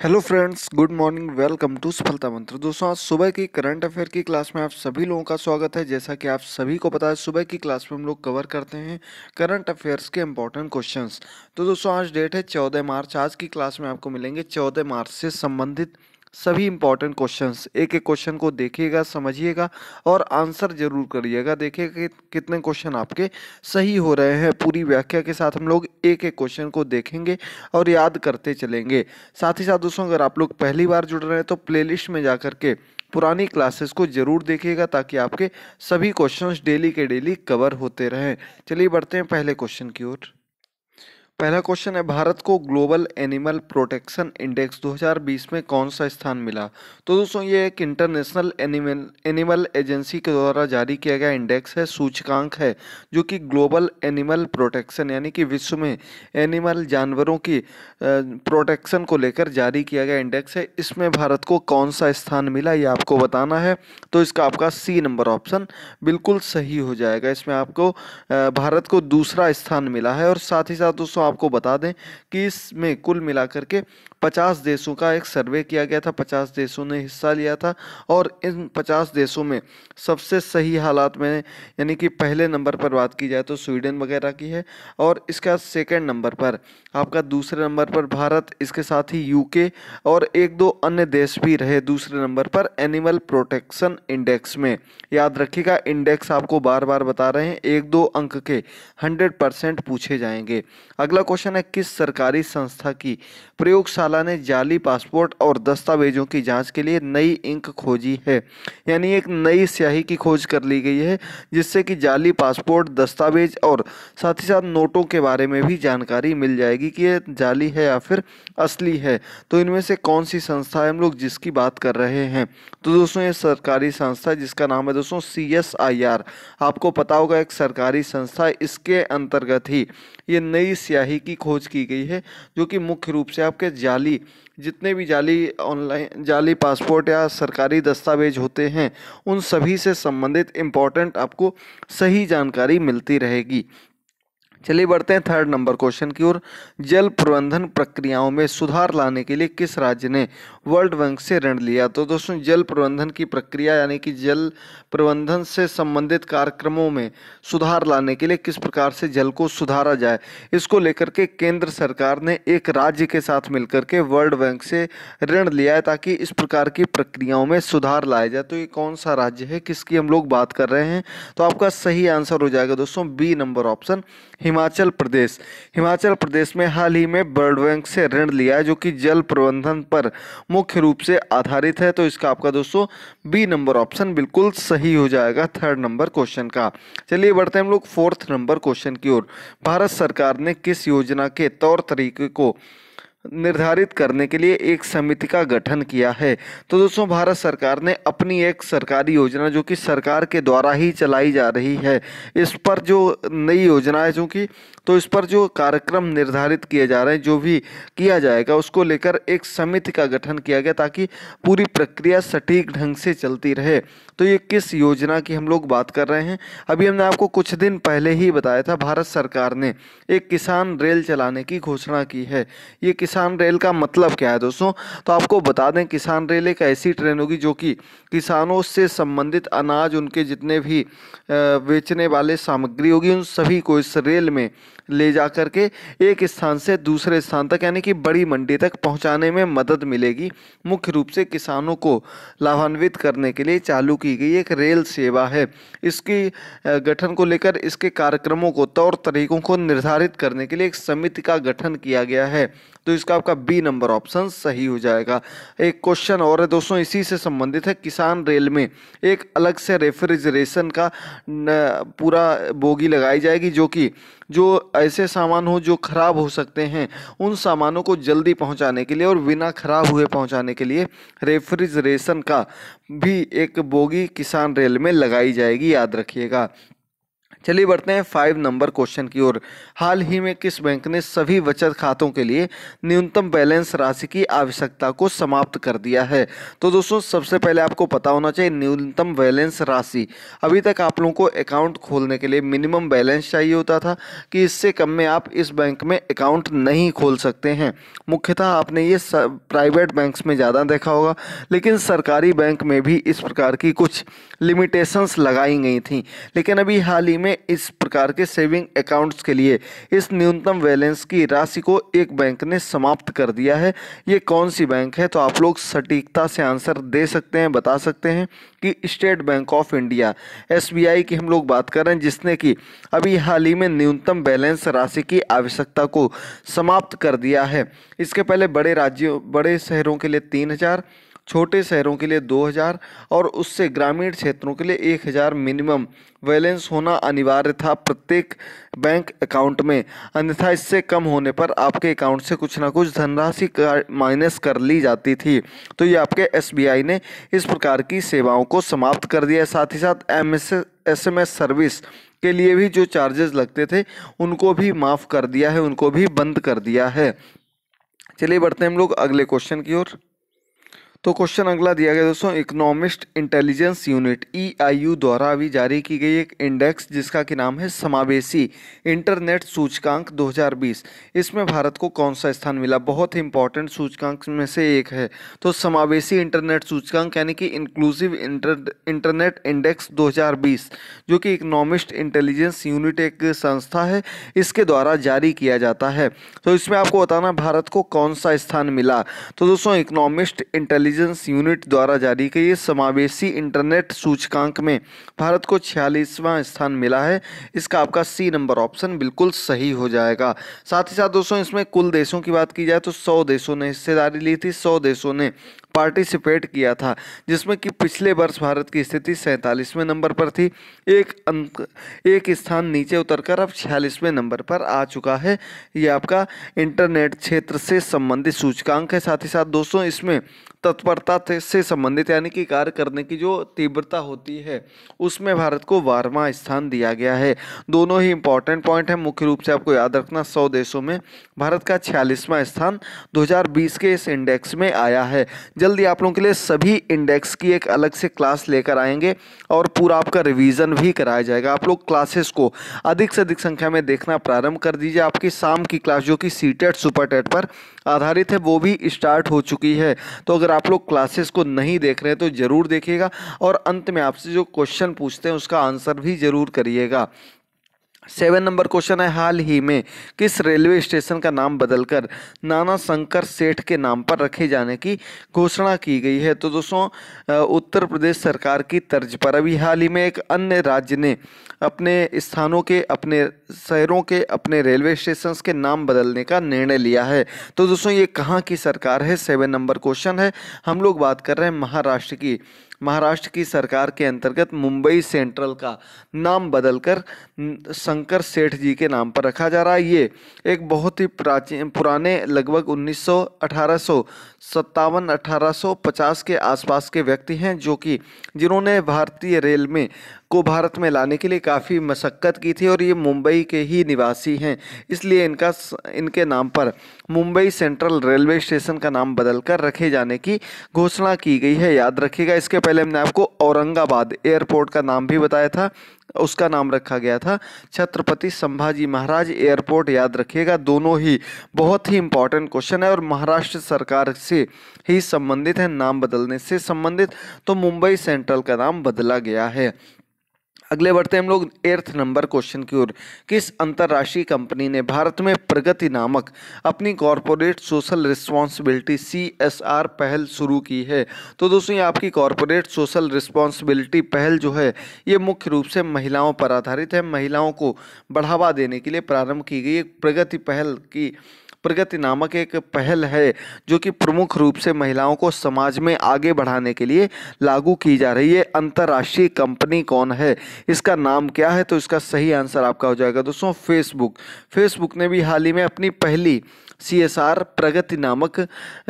hello friends good morning welcome to Safalta Mantra दोस्तों आज सुबह की करंट अफेयर की क्लास में आप सभी लोगों का स्वागत है जैसा कि आप सभी को पता है सुबह की क्लास में हम लोग कवर करते हैं करंट अफेयर्स के इंपॉर्टेंट क्वेश्चंस तो दोस्तों आज डेट है चौदह मार्च आज की क्लास में आपको मिलेंगे चौदह मार्च से संबंधित सभी इंपॉर्टेंट क्वेश्चंस एक एक क्वेश्चन को देखिएगा समझिएगा और आंसर जरूर करिएगा देखिएगा कि कितने क्वेश्चन आपके सही हो रहे हैं पूरी व्याख्या के साथ हम लोग एक एक क्वेश्चन को देखेंगे और याद करते चलेंगे साथ ही साथ दोस्तों अगर आप लोग पहली बार जुड़ रहे हैं तो प्ले में जा के पुरानी क्लासेस को जरूर देखिएगा ताकि आपके सभी क्वेश्चंस डेली के डेली कवर होते रहें चलिए बढ़ते हैं पहले क्वेश्चन की ओर पहला क्वेश्चन है भारत को ग्लोबल एनिमल प्रोटेक्शन इंडेक्स 2020 में कौन सा स्थान मिला तो दोस्तों ये एक इंटरनेशनल एनिमल एनिमल एजेंसी के द्वारा जारी किया गया इंडेक्स है सूचकांक है जो कि ग्लोबल एनिमल प्रोटेक्शन यानी कि विश्व में एनिमल जानवरों की प्रोटेक्शन को लेकर जारी किया गया इंडेक्स है इसमें भारत को कौन सा स्थान मिला ये आपको बताना है तो इसका आपका सी नंबर ऑप्शन बिल्कुल सही हो जाएगा इसमें आपको भारत को दूसरा स्थान मिला है और साथ ही साथ दोस्तों आपको बता दें कि इसमें कुल मिलाकर के पचास देशों का एक सर्वे किया गया था पचास देशों ने हिस्सा लिया था और इन पचास देशों में सबसे सही हालात में यानी कि पहले नंबर पर बात की जाए तो स्वीडन वगैरह की है और इसका सेकेंड नंबर पर आपका दूसरे नंबर पर भारत इसके साथ ही यूके और एक दो अन्य देश भी रहे दूसरे नंबर पर एनिमल प्रोटेक्शन इंडेक्स में याद रखिएगा इंडेक्स आपको बार बार बता रहे हैं एक दो अंक के हंड्रेड परसेंट पूछे जाएंगे अगला क्वेश्चन है किस सरकारी संस्था की प्रयोगशाला वाला ने जाली पासपोर्ट और दस्तावेजों की जांच के लिए नई इंक खोजी है यानी एक नई स्याही की खोज कर ली गई है जिससे कि जाली पासपोर्ट दस्तावेज और साथ ही साथ नोटों के बारे में भी जानकारी मिल जाएगी कि ये जाली है या फिर असली है तो इनमें से कौन सी संस्था है हम लोग जिसकी बात कर रहे हैं तो दोस्तों ये सरकारी संस्था जिसका नाम है दोस्तों सी एस आई आर आपको पता होगा एक सरकारी संस्था इसके अंतर्गत ही ये नई स्याही की खोज की गई है जो कि मुख्य रूप से आपके जाली जाली जितने भी जाली ऑनलाइन जाली पासपोर्ट या सरकारी दस्तावेज होते हैं उन सभी से संबंधित इम्पोर्टेंट आपको सही जानकारी मिलती रहेगी चलिए बढ़ते हैं थर्ड नंबर क्वेश्चन की ओर जल प्रबंधन प्रक्रियाओं में सुधार लाने के लिए किस राज्य ने वर्ल्ड बैंक से ऋण लिया तो दोस्तों जल प्रबंधन की प्रक्रिया यानी कि जल प्रबंधन से संबंधित कार्यक्रमों में सुधार लाने के लिए किस प्रकार से जल को सुधारा जाए इसको लेकर के केंद्र सरकार ने एक राज्य के साथ मिलकर के वर्ल्ड बैंक से ऋण लिया है ताकि इस प्रकार की प्रक्रियाओं में सुधार लाया जाए तो ये कौन सा राज्य है किसकी हम लोग बात कर रहे हैं तो आपका सही आंसर हो जाएगा दोस्तों B number option Himachal Pradesh Himachal Pradesh में हाल ही में वर्ल्ड बैंक से ऋण लिया है जो कि जल प्रबंधन पर मुख्य रूप से आधारित है तो इसका आपका दोस्तों बी नंबर ऑप्शन बिल्कुल सही हो जाएगा थर्ड नंबर क्वेश्चन का चलिए बढ़ते हैं हम लोग फोर्थ नंबर क्वेश्चन की ओर भारत सरकार ने किस योजना के तौर तरीके को निर्धारित करने के लिए एक समिति का गठन किया है तो दोस्तों भारत सरकार ने अपनी एक सरकारी योजना जो कि सरकार के द्वारा ही चलाई जा रही है इस पर जो नई योजना है चूँकि तो इस पर जो कार्यक्रम निर्धारित किए जा रहे हैं जो भी किया जाएगा उसको लेकर एक समिति का गठन किया गया ताकि पूरी प्रक्रिया सटीक ढंग से चलती रहे तो ये किस योजना की हम लोग बात कर रहे हैं अभी हमने आपको कुछ दिन पहले ही बताया था भारत सरकार ने एक किसान रेल चलाने की घोषणा की है ये किसान रेल का मतलब क्या है दोस्तों तो आपको बता दें किसान रेल एक ऐसी ट्रेन होगी जो कि किसानों से संबंधित अनाज उनके जितने भी बेचने वाले सामग्री होगी उन सभी को इस रेल में ले जा कर के एक स्थान से दूसरे स्थान तक यानी कि बड़ी मंडी तक पहुंचाने में मदद मिलेगी मुख्य रूप से किसानों को लाभान्वित करने के लिए चालू की गई एक रेल सेवा है इसकी गठन को लेकर इसके कार्यक्रमों को तौर तरीकों को निर्धारित करने के लिए एक समिति का गठन किया गया है तो इसका आपका बी नंबर ऑप्शन सही हो जाएगा एक क्वेश्चन और है दोस्तों इसी से संबंधित है किसान रेल में एक अलग से रेफ्रिजरेशन का पूरा बोगी लगाई जाएगी जो कि जो ऐसे सामान हो जो ख़राब हो सकते हैं उन सामानों को जल्दी पहुंचाने के लिए और बिना ख़राब हुए पहुंचाने के लिए रेफ्रिजरेशन का भी एक बोगी किसान रेल में लगाई जाएगी याद रखिएगा चलिए बढ़ते हैं फाइव नंबर क्वेश्चन की ओर हाल ही में किस बैंक ने सभी बचत खातों के लिए न्यूनतम बैलेंस राशि की आवश्यकता को समाप्त कर दिया है तो दोस्तों सबसे पहले आपको पता होना चाहिए न्यूनतम बैलेंस राशि अभी तक आप लोगों को अकाउंट खोलने के लिए मिनिमम बैलेंस चाहिए होता था कि इससे कम में आप इस बैंक में अकाउंट नहीं खोल सकते हैं मुख्यतः आपने ये प्राइवेट बैंक में ज़्यादा देखा होगा लेकिन सरकारी बैंक में भी इस प्रकार की कुछ लिमिटेशंस लगाई गई थी लेकिन अभी हाल ही में में इस प्रकार के सेविंग अकाउंट्स के लिए इस न्यूनतम बैलेंस की राशि को एक बैंक ने समाप्त कर दिया है ये कौन सी बैंक है तो आप लोग सटीकता से आंसर दे सकते हैं बता सकते हैं कि State Bank of India S की हम लोग बात कर रहे हैं जिसने कि अभी हाल ही में न्यूनतम बैलेंस राशि की आवश्यकता को समाप्त कर दिया है इसके पहले बड़े राज्यों बड़े शहरों के लिए तीन हज़ार छोटे शहरों के लिए 2000 और उससे ग्रामीण क्षेत्रों के लिए 1000 मिनिमम बैलेंस होना अनिवार्य था प्रत्येक बैंक अकाउंट में अन्यथा इससे कम होने पर आपके अकाउंट से कुछ ना कुछ धनराशि माइनस कर ली जाती थी तो ये आपके एसबीआई ने इस प्रकार की सेवाओं को समाप्त कर दिया साथ ही साथ एम एस सर्विस के लिए भी जो चार्जेस लगते थे उनको भी माफ़ कर दिया है उनको भी बंद कर दिया है चलिए बढ़ते हैं हम लोग अगले क्वेश्चन की ओर तो क्वेश्चन अगला दिया गया दोस्तों इकोनॉमिस्ट इंटेलिजेंस यूनिट ईआईयू द्वारा अभी जारी की गई एक इंडेक्स जिसका कि नाम है समावेशी इंटरनेट सूचकांक 2020 इसमें भारत को कौन सा स्थान मिला बहुत ही इंपॉर्टेंट सूचकांक में से एक है तो समावेशी इंटरनेट सूचकांक यानी कि इंक्लूसिव इंटर इंटरनेट इंडेक्स दो जो कि इकोनॉमिस्ट इंटेलिजेंस यूनिट एक संस्था है इसके द्वारा जारी किया जाता है तो इसमें आपको बताना भारत को कौन सा स्थान मिला तो दोस्तों इकोनॉमिस्ट इंटेलिजेंस इंटेलिजेंस यूनिट द्वारा जारी की समावेशी इंटरनेट सूचकांक में भारत को छियालीसवां स्थान मिला है इसका आपका सी नंबर ऑप्शन बिल्कुल सही हो जाएगा साथ ही साथ दोस्तों इसमें कुल देशों की बात की जाए तो सौ देशों ने हिस्सेदारी ली थी सौ देशों ने पार्टिसिपेट किया था जिसमें कि पिछले वर्ष भारत की स्थिति सैंतालीसवें नंबर पर थी एक अंक एक स्थान नीचे उतरकर अब छियालीसवें नंबर पर आ चुका है ये आपका इंटरनेट क्षेत्र से संबंधित सूचकांक है साथ ही साथ दोस्तों इसमें तत्परता से संबंधित यानी कि कार्य करने की जो तीव्रता होती है उसमें भारत को बारहवा स्थान दिया गया है दोनों ही इंपॉर्टेंट पॉइंट है मुख्य रूप से आपको याद रखना सौ देशों में भारत का छियालीसवां स्थान 2020 के इस इंडेक्स में आया है जल्दी आप लोगों के लिए सभी इंडेक्स की एक अलग से क्लास लेकर आएंगे और पूरा आपका रिविजन भी कराया जाएगा आप लोग क्लासेस को अधिक से अधिक संख्या में देखना प्रारंभ कर दीजिए आपकी शाम की क्लास जो कि सी टेट सुपर टेट पर आधारित है वो भी स्टार्ट हो चुकी है तो अगर आप लोग क्लासेस को नहीं देख रहे हैं तो ज़रूर देखिएगा और अंत में आपसे जो क्वेश्चन पूछते हैं उसका आंसर भी ज़रूर करिएगा सेवन नंबर क्वेश्चन है हाल ही में किस रेलवे स्टेशन का नाम बदलकर नाना शंकर सेठ के नाम पर रखे जाने की घोषणा की गई है तो दोस्तों उत्तर प्रदेश सरकार की तर्ज पर अभी हाल ही में एक अन्य राज्य ने अपने स्थानों के अपने शहरों के अपने रेलवे स्टेशन के नाम बदलने का निर्णय लिया है तो दोस्तों ये कहाँ की सरकार है सेवन नंबर क्वेश्चन है हम लोग बात कर रहे हैं महाराष्ट्र की महाराष्ट्र की सरकार के अंतर्गत मुंबई सेंट्रल का नाम बदलकर शंकर सेठ जी के नाम पर रखा जा रहा है ये एक बहुत ही प्राचीन पुराने लगभग उन्नीस सौ अठारह सौ सत्तावन अठारह सौ पचास के आसपास के व्यक्ति हैं जो कि जिन्होंने भारतीय रेल में को भारत में लाने के लिए काफ़ी मशक्क़त की थी और ये मुंबई के ही निवासी हैं इसलिए इनका इनके नाम पर मुंबई सेंट्रल रेलवे स्टेशन का नाम बदलकर रखे जाने की घोषणा की गई है याद रखिएगा इसके पहले हमने आपको औरंगाबाद एयरपोर्ट का नाम भी बताया था उसका नाम रखा गया था छत्रपति संभाजी महाराज एयरपोर्ट याद रखिएगा दोनों ही बहुत ही इंपॉर्टेंट क्वेश्चन है और महाराष्ट्र सरकार से ही संबंधित है नाम बदलने से संबंधित तो मुंबई सेंट्रल का नाम बदला गया है अगले बढ़ते हम लोग एर्थ नंबर क्वेश्चन की ओर किस अंतर्राष्ट्रीय कंपनी ने भारत में प्रगति नामक अपनी corporate social responsibility C S R पहल शुरू की है तो दोस्तों ये आपकी कॉरपोरेट सोशल रिस्पॉन्सिबिलिटी पहल जो है ये मुख्य रूप से महिलाओं पर आधारित है महिलाओं को बढ़ावा देने के लिए प्रारंभ की गई एक प्रगति पहल की प्रगति नामक एक पहल है जो कि प्रमुख रूप से महिलाओं को समाज में आगे बढ़ाने के लिए लागू की जा रही है अंतर्राष्ट्रीय कंपनी कौन है इसका नाम क्या है तो इसका सही आंसर आपका हो जाएगा दोस्तों फेसबुक फेसबुक ने भी हाल ही में अपनी पहली सीएसआर प्रगति नामक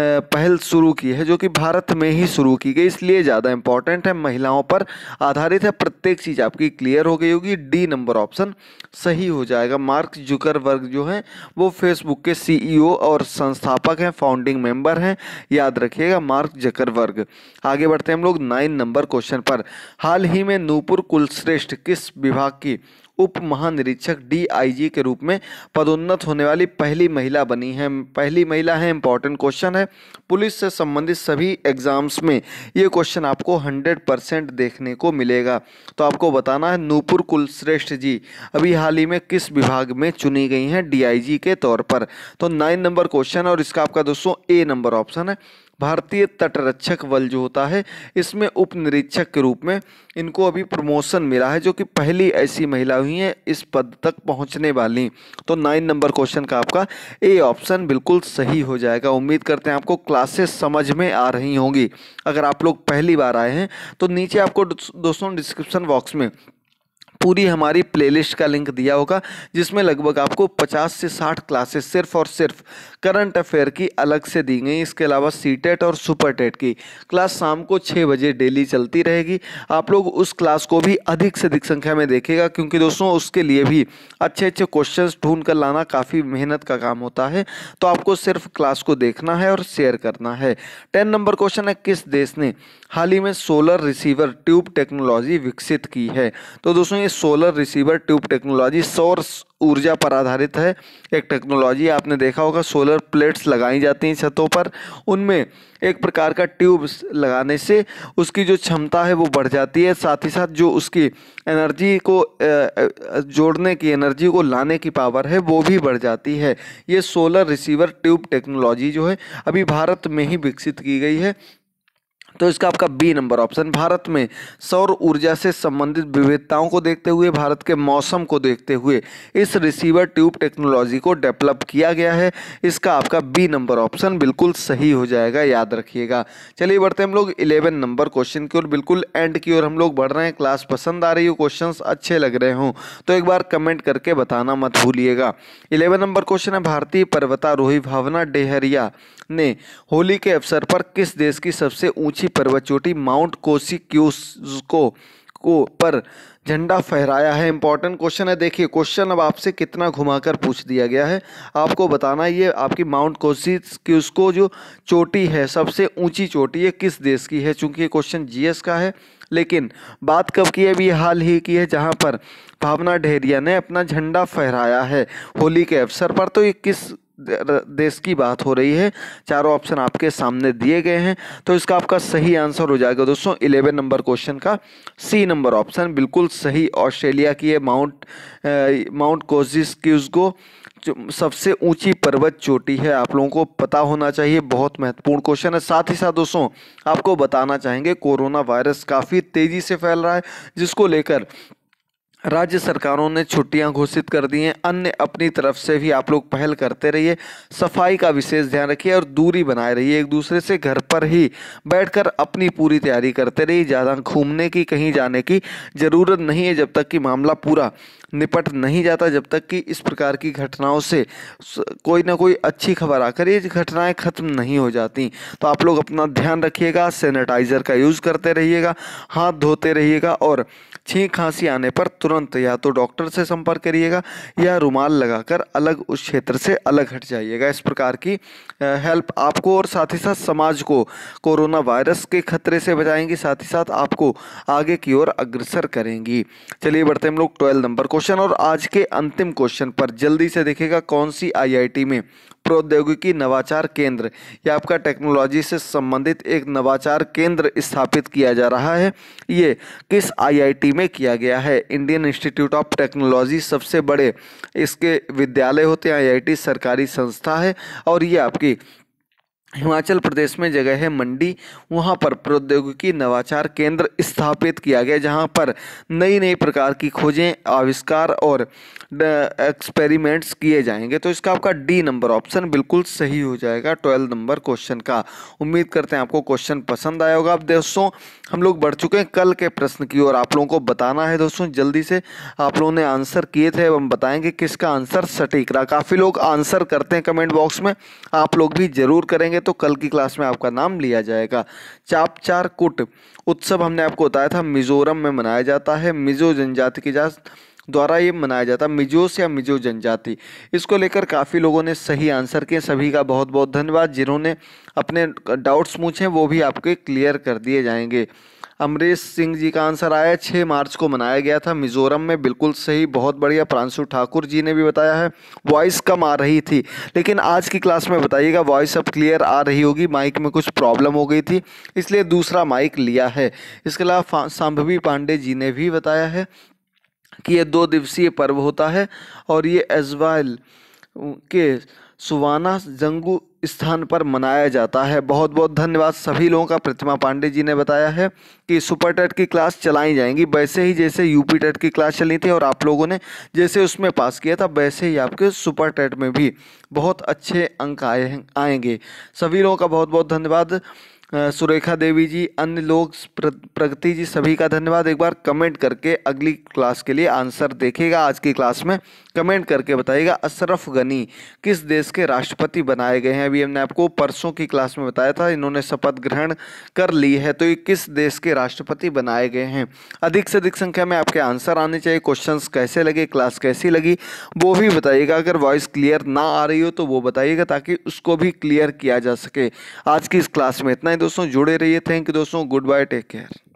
पहल शुरू की है जो कि भारत में ही शुरू की गई इसलिए ज़्यादा इंपॉर्टेंट है महिलाओं पर आधारित है प्रत्येक चीज़ आपकी क्लियर हो गई होगी डी नंबर ऑप्शन सही हो जाएगा मार्क जुकर वर्ग जो हैं वो फेसबुक के सीईओ e और संस्थापक हैं फाउंडिंग मेंबर हैं याद रखिएगा मार्क वर्ग आगे बढ़ते हैं हम लोग नाइन नंबर क्वेश्चन पर हाल ही में नूपुर कुलश्रेष्ठ किस विभाग की उप महानिरीक्षक डीआईजी के रूप में पदोन्नत होने वाली पहली महिला बनी है पहली महिला है इंपॉर्टेंट क्वेश्चन है पुलिस से संबंधित सभी एग्जाम्स में ये क्वेश्चन आपको हंड्रेड परसेंट देखने को मिलेगा तो आपको बताना है नूपुर कुलश्रेष्ठ जी अभी हाल ही में किस विभाग में चुनी गई हैं डी के तौर पर तो नाइन नंबर क्वेश्चन और इसका आपका दोस्तों ए नंबर ऑप्शन है भारतीय तटरक्षक बल जो होता है इसमें उप निरीक्षक के रूप में इनको अभी प्रमोशन मिला है जो कि पहली ऐसी महिला हुई हैं इस पद तक पहुंचने वाली तो नाइन नंबर क्वेश्चन का आपका ए ऑप्शन बिल्कुल सही हो जाएगा उम्मीद करते हैं आपको क्लासेस समझ में आ रही होंगी अगर आप लोग पहली बार आए हैं तो नीचे आपको दोस्तों डिस्क्रिप्शन बॉक्स में पूरी हमारी प्लेलिस्ट का लिंक दिया होगा जिसमें लगभग आपको 50 से 60 क्लासेस सिर्फ और सिर्फ करंट अफेयर की अलग से दी गई इसके अलावा सी टेट e और सुपर टेट e की क्लास शाम को छः बजे डेली चलती रहेगी आप लोग उस क्लास को भी अधिक से अधिक संख्या में देखेगा क्योंकि दोस्तों उसके लिए भी अच्छे अच्छे क्वेश्चन ढूंढ कर लाना काफ़ी मेहनत का काम होता है तो आपको सिर्फ क्लास को देखना है और शेयर करना है टेन नंबर क्वेश्चन है किस देश ने हाल ही में सोलर रिसीवर ट्यूब टेक्नोलॉजी विकसित की है तो दोस्तों ये सोलर रिसीवर ट्यूब टेक्नोलॉजी सौर ऊर्जा पर आधारित है एक टेक्नोलॉजी आपने देखा होगा सोलर प्लेट्स लगाई जाती हैं छतों पर उनमें एक प्रकार का ट्यूब लगाने से उसकी जो क्षमता है वो बढ़ जाती है साथ ही साथ जो उसकी एनर्जी को जोड़ने की एनर्जी को लाने की पावर है वो भी बढ़ जाती है ये सोलर रिसीवर ट्यूब टेक्नोलॉजी जो है अभी भारत में ही विकसित की गई है तो इसका आपका बी नंबर ऑप्शन भारत में सौर ऊर्जा से संबंधित विविधताओं को देखते हुए भारत के मौसम को देखते हुए इस रिसीवर ट्यूब टेक्नोलॉजी को डेवलप किया गया है इसका आपका बी नंबर ऑप्शन बिल्कुल सही हो जाएगा याद रखिएगा चलिए बढ़ते हम लोग इलेवन नंबर क्वेश्चन की ओर बिल्कुल एंड की ओर हम लोग बढ़ रहे हैं क्लास पसंद आ रही हो क्वेश्चन अच्छे लग रहे हों तो एक बार कमेंट करके बताना मत भूलिएगा इलेवन नंबर क्वेश्चन है भारतीय पर्वतारोही भावना डेहरिया ने होली के अवसर पर किस देश की सबसे ऊँची ऊंची पर्वत चोटी माउंट कोसी क्यूस्को को पर झंडा फहराया है इंपॉर्टेंट क्वेश्चन है देखिए क्वेश्चन अब आपसे कितना घुमाकर पूछ दिया गया है आपको बताना ये आपकी माउंट कोसी की उसको जो चोटी है सबसे ऊंची चोटी है किस देश की है चूंकि क्वेश्चन जीएस का है लेकिन बात कब की है अभी हाल ही की है जहां पर भावना ढेरिया ने अपना झंडा फहराया है होली के अवसर पर तो ये किस देश की बात हो रही है चारों ऑप्शन आपके सामने दिए गए हैं तो इसका आपका सही आंसर हो जाएगा दोस्तों इलेवन नंबर क्वेश्चन का सी नंबर ऑप्शन बिल्कुल सही ऑस्ट्रेलिया की है माउंट माउंट कोजिस की उसको सबसे ऊंची पर्वत चोटी है आप लोगों को पता होना चाहिए बहुत महत्वपूर्ण क्वेश्चन है साथ ही साथ दोस्तों आपको बताना चाहेंगे कोरोना वायरस काफ़ी तेज़ी से फैल रहा है जिसको लेकर राज्य सरकारों ने छुट्टियां घोषित कर दी हैं अन्य अपनी तरफ से भी आप लोग पहल करते रहिए सफाई का विशेष ध्यान रखिए और दूरी बनाए रहिए एक दूसरे से घर पर ही बैठकर अपनी पूरी तैयारी करते रहिए ज़्यादा घूमने की कहीं जाने की ज़रूरत नहीं है जब तक कि मामला पूरा निपट नहीं जाता जब तक कि इस प्रकार की घटनाओं से कोई ना कोई अच्छी खबर आकर ये घटनाएं ख़त्म नहीं हो जाती तो आप लोग अपना ध्यान रखिएगा सैनिटाइज़र का यूज़ करते रहिएगा हाथ धोते रहिएगा और छींक खांसी आने पर तुरंत या तो डॉक्टर से संपर्क करिएगा या रुमाल लगाकर अलग उस क्षेत्र से अलग हट जाइएगा इस प्रकार की हेल्प आपको और साथ ही साथ समाज को कोरोना वायरस के खतरे से बचाएंगी साथ ही साथ आपको आगे की ओर अग्रसर करेंगी चलिए बढ़ते हम लोग ट्वेल्व नंबर क्वेश्चन और आज के अंतिम क्वेश्चन पर जल्दी से देखेगा कौन सी आई में प्रौद्योगिकी नवाचार केंद्र या आपका टेक्नोलॉजी से संबंधित एक नवाचार केंद्र स्थापित किया जा रहा है ये किस आईआईटी में किया गया है इंडियन इंस्टीट्यूट ऑफ टेक्नोलॉजी सबसे बड़े इसके विद्यालय होते हैं आईआईटी सरकारी संस्था है और ये आपकी हिमाचल प्रदेश में जगह है मंडी वहाँ पर प्रौद्योगिकी नवाचार केंद्र स्थापित किया गया जहाँ पर नई नई प्रकार की खोजें आविष्कार और एक्सपेरिमेंट्स किए जाएंगे तो इसका आपका डी नंबर ऑप्शन बिल्कुल सही हो जाएगा ट्वेल्व नंबर क्वेश्चन का उम्मीद करते हैं आपको क्वेश्चन पसंद आया होगा आप दोस्तों हम लोग बढ़ चुके हैं कल के प्रश्न की ओर आप लोगों को बताना है दोस्तों जल्दी से आप लोगों ने आंसर किए थे हम बताएंगे किसका आंसर सटीक रहा काफ़ी लोग आंसर करते हैं कमेंट बॉक्स में आप लोग भी ज़रूर करेंगे तो कल की क्लास में आपका नाम लिया जाएगा चापचार कुट उत्सव हमने आपको बताया था मिजोरम में मनाया जाता है मिजो जनजाति की जात द्वारा ये मनाया जाता है मिजोस या मिजो जनजाति इसको लेकर काफ़ी लोगों ने सही आंसर किए सभी का बहुत बहुत धन्यवाद जिन्होंने अपने डाउट्स पूछे वो भी आपके क्लियर कर दिए जाएंगे अमरीश सिंह जी का आंसर आया छः मार्च को मनाया गया था मिजोरम में बिल्कुल सही बहुत बढ़िया प्रांशु ठाकुर जी ने भी बताया है वॉइस कम आ रही थी लेकिन आज की क्लास में बताइएगा वॉइस अब क्लियर आ रही होगी माइक में कुछ प्रॉब्लम हो गई थी इसलिए दूसरा माइक लिया है इसके अलावा संभवी पांडे जी ने भी बताया है कि यह दो दिवसीय पर्व होता है और ये एजवाइल के सुवाना जंगू स्थान पर मनाया जाता है बहुत बहुत धन्यवाद सभी लोगों का प्रतिमा पांडे जी ने बताया है कि सुपर टेट की क्लास चलाई जाएंगी वैसे ही जैसे यूपी टेट की क्लास चली थी और आप लोगों ने जैसे उसमें पास किया था वैसे ही आपके सुपर टेट में भी बहुत अच्छे अंक आए आएंगे सभी लोगों का बहुत बहुत धन्यवाद सुरेखा देवी जी अन्य लोग प्रगति जी सभी का धन्यवाद एक बार कमेंट करके अगली क्लास के लिए आंसर देखेगा आज की क्लास में कमेंट करके बताइएगा अशरफ गनी किस देश के राष्ट्रपति बनाए गए हैं अभी हमने आपको परसों की क्लास में बताया था इन्होंने शपथ ग्रहण कर ली है तो ये किस देश के राष्ट्रपति बनाए गए हैं अधिक से अधिक संख्या में आपके आंसर आने चाहिए क्वेश्चन कैसे लगे क्लास कैसी लगी वो भी बताइएगा अगर वॉइस क्लियर ना आ रही हो तो वो बताइएगा ताकि उसको भी क्लियर किया जा सके आज की इस क्लास में इतना ही दोस्तों जुड़े रहिए थैंक यू दोस्तों गुड बाय टेक केयर